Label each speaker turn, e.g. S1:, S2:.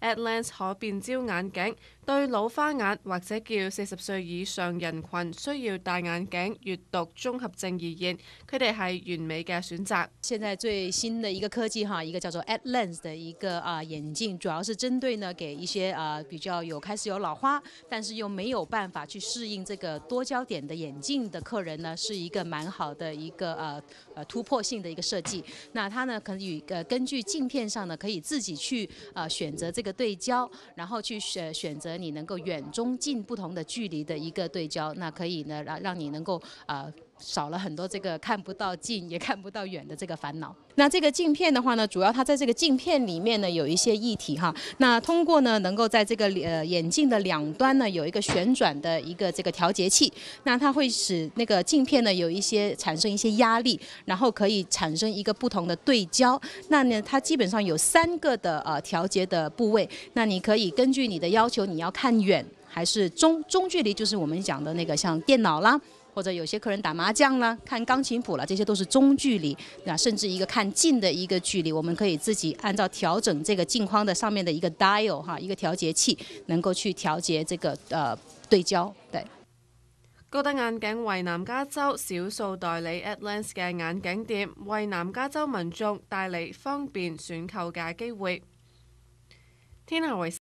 S1: Adlens 可变焦眼鏡對老花眼或者叫四十歲以上人群需要戴
S2: 眼鏡閱讀綜合症而言，佢哋係完美嘅選擇。現在最新的一個科技哈，一個叫做 Adlens 的一個啊眼鏡，主要是針對呢，給一些啊比較有開始有老花，但是又沒有辦法去適應這個多焦點的眼鏡的客人呢，是一個蠻好的一個呃呃突破性嘅一個設計。那它呢可以呃根據鏡片上呢可以自己去啊選擇这个。对焦，然后去选选择你能够远中近不同的距离的一个对焦，那可以呢让让你能够啊。少了很多这个看不到近也看不到远的这个烦恼。那这个镜片的话呢，主要它在这个镜片里面呢有一些一体哈。那通过呢，能够在这个呃眼镜的两端呢有一个旋转的一个这个调节器。那它会使那个镜片呢有一些产生一些压力，然后可以产生一个不同的对焦。那呢，它基本上有三个的呃调节的部位。那你可以根据你的要求，你要看远还是中中距离，就是我们讲的那个像电脑啦。或者有些客人打麻将啦、看钢琴谱了，这些都是中距离，那甚至一个看近的一个距离，我们可以自己按照调整这个镜框的上面的一个 dial 哈，一个调节器，能够去调节这个呃对焦。对，
S1: 高德眼镜为南加州少数代理 Atlan's 嘅眼镜店，为南加州民众带嚟方便选购嘅机会。天后